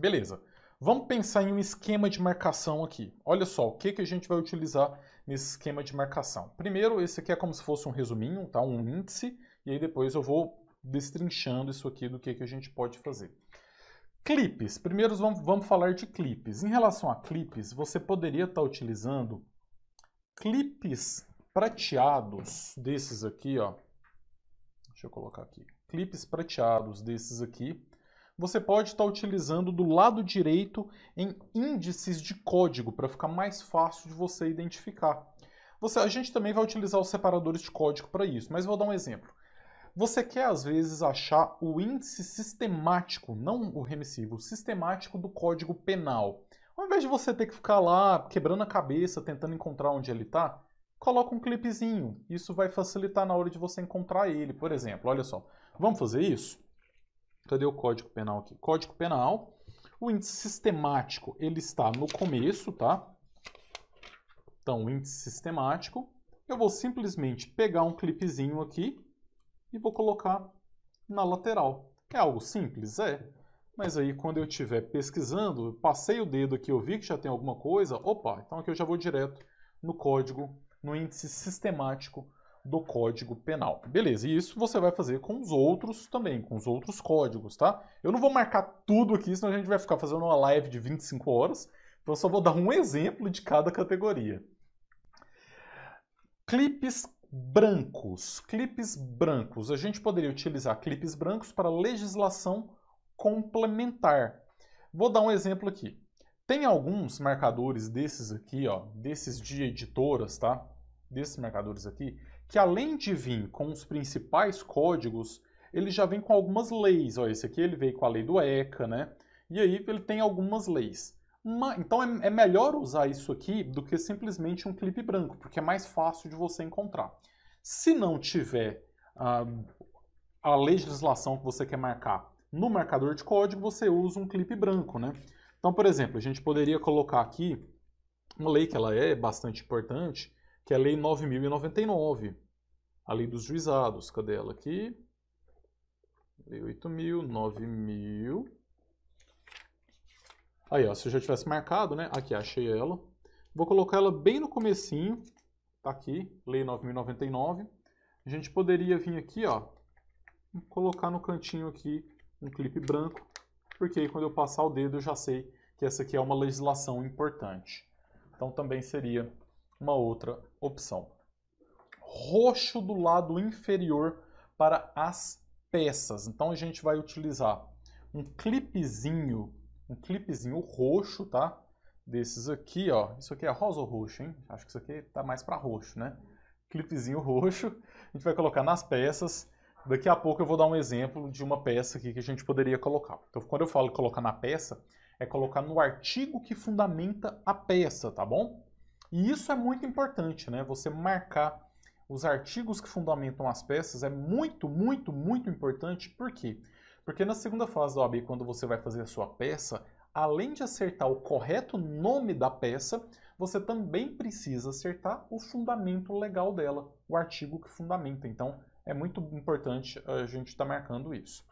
Beleza. Vamos pensar em um esquema de marcação aqui. Olha só, o que, que a gente vai utilizar nesse esquema de marcação. Primeiro, esse aqui é como se fosse um resuminho, tá? um índice, e aí depois eu vou destrinchando isso aqui do que, que a gente pode fazer. Clipes. Primeiro vamos, vamos falar de clipes. Em relação a clipes, você poderia estar tá utilizando clipes prateados desses aqui, ó. Deixa eu colocar aqui. Clipes prateados desses aqui, você pode estar utilizando do lado direito em índices de código para ficar mais fácil de você identificar. Você, a gente também vai utilizar os separadores de código para isso, mas vou dar um exemplo. Você quer às vezes achar o índice sistemático, não o remissivo, o sistemático do código penal. Ao invés de você ter que ficar lá quebrando a cabeça tentando encontrar onde ele está, coloca um clipezinho. Isso vai facilitar na hora de você encontrar ele, por exemplo. Olha só, vamos fazer isso? Cadê o Código Penal aqui? Código Penal. O índice sistemático, ele está no começo, tá? Então, o índice sistemático. Eu vou simplesmente pegar um clipezinho aqui e vou colocar na lateral. É algo simples? É. Mas aí, quando eu estiver pesquisando, eu passei o dedo aqui, eu vi que já tem alguma coisa, opa, então aqui eu já vou direto no código, no índice sistemático do Código Penal. Beleza, e isso você vai fazer com os outros também, com os outros códigos, tá? Eu não vou marcar tudo aqui, senão a gente vai ficar fazendo uma live de 25 horas. Então eu só vou dar um exemplo de cada categoria. Clipes brancos. Clipes brancos. A gente poderia utilizar clipes brancos para legislação complementar. Vou dar um exemplo aqui. Tem alguns marcadores desses aqui, ó, desses de editoras, tá? desses marcadores aqui, que além de vir com os principais códigos, ele já vem com algumas leis. Ó, esse aqui ele veio com a lei do ECA, né? E aí ele tem algumas leis. Uma, então é, é melhor usar isso aqui do que simplesmente um clipe branco, porque é mais fácil de você encontrar. Se não tiver a ah, a legislação que você quer marcar no marcador de código, você usa um clipe branco, né? Então, por exemplo, a gente poderia colocar aqui uma lei que ela é bastante importante, que é a Lei 9.099, a Lei dos Juizados. Cadê ela aqui? Lei 8.000, 9.000. Aí, ó, se eu já tivesse marcado, né? Aqui, achei ela. Vou colocar ela bem no comecinho, tá aqui, Lei 9.099. A gente poderia vir aqui, ó, colocar no cantinho aqui um clipe branco, porque aí quando eu passar o dedo eu já sei que essa aqui é uma legislação importante. Então também seria uma outra opção. Roxo do lado inferior para as peças. Então a gente vai utilizar um clipezinho, um clipezinho roxo, tá? Desses aqui, ó. Isso aqui é rosa ou roxo, hein? Acho que isso aqui tá mais para roxo, né? Clipezinho roxo. A gente vai colocar nas peças. Daqui a pouco eu vou dar um exemplo de uma peça aqui que a gente poderia colocar. Então, quando eu falo colocar na peça, é colocar no artigo que fundamenta a peça, tá bom? E isso é muito importante, né? Você marcar os artigos que fundamentam as peças é muito, muito, muito importante. Por quê? Porque na segunda fase da OAB, quando você vai fazer a sua peça, além de acertar o correto nome da peça, você também precisa acertar o fundamento legal dela, o artigo que fundamenta. Então, é muito importante a gente estar tá marcando isso.